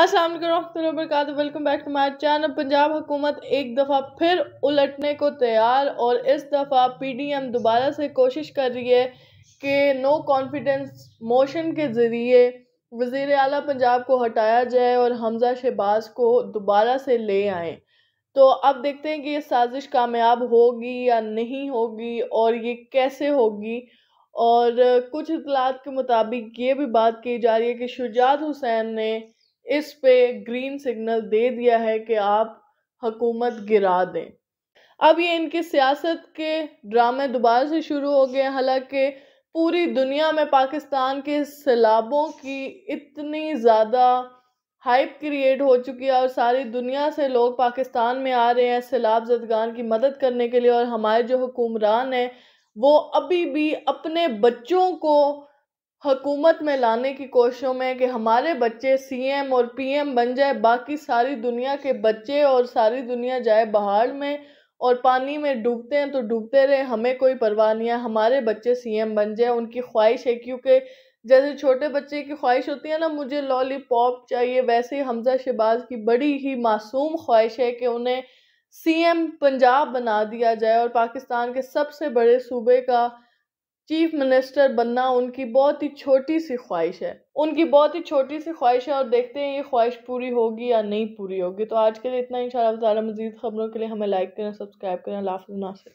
असलम वरक welcome back to my channel Punjab हुकूमत एक दफ़ा फिर उलटने को तैयार और इस दफ़ा पीडीएम दोबारा से कोशिश कर रही है कि नो कॉन्फिडेंस मोशन के ज़रिए वज़ी अल पंजाब को हटाया जाए और हमजा शहबाज को दोबारा से ले आएँ तो अब देखते हैं कि ये साजिश कामयाब होगी या नहीं होगी और ये कैसे होगी और कुछ इतलात के मुताबिक ये भी बात की जा रही है कि शुजात हुसैन ने इस पे ग्रीन सिग्नल दे दिया है कि आप हकूमत गिरा दें अब ये इनकी सियासत के ड्रामे दोबारा से शुरू हो गए हालांकि पूरी दुनिया में पाकिस्तान के सैलाबों की इतनी ज़्यादा हाइप क्रिएट हो चुकी है और सारी दुनिया से लोग पाकिस्तान में आ रहे हैं सैलाब जदगान की मदद करने के लिए और हमारे जो हुकुमरान हैं वो अभी भी अपने बच्चों को हकूमत में लाने की कोशिशों में कि हमारे बच्चे सीएम और पीएम बन जाए बाकी सारी दुनिया के बच्चे और सारी दुनिया जाए बाहर में और पानी में डूबते हैं तो डूबते रहे हमें कोई परवाह नहीं है हमारे बच्चे सीएम बन जाए उनकी ख्वाहिश है क्योंकि जैसे छोटे बच्चे की ख्वाहिश होती है ना मुझे लॉलीपॉप चाहिए वैसे ही हमजा शहबाज की बड़ी ही मासूम ख्वाहिश है कि उन्हें सीएम पंजाब बना दिया जाए और पाकिस्तान के सबसे बड़े सूबे का चीफ मिनिस्टर बनना उनकी बहुत ही छोटी सी ख्वाहिश है उनकी बहुत ही छोटी सी ख्वाहिश है और देखते हैं ये ख्वाहिश पूरी होगी या नहीं पूरी होगी तो आज के लिए इतना इन शाला मजीद खबरों के लिए हमें लाइक करें सब्सक्राइब करें लाफुल नासिर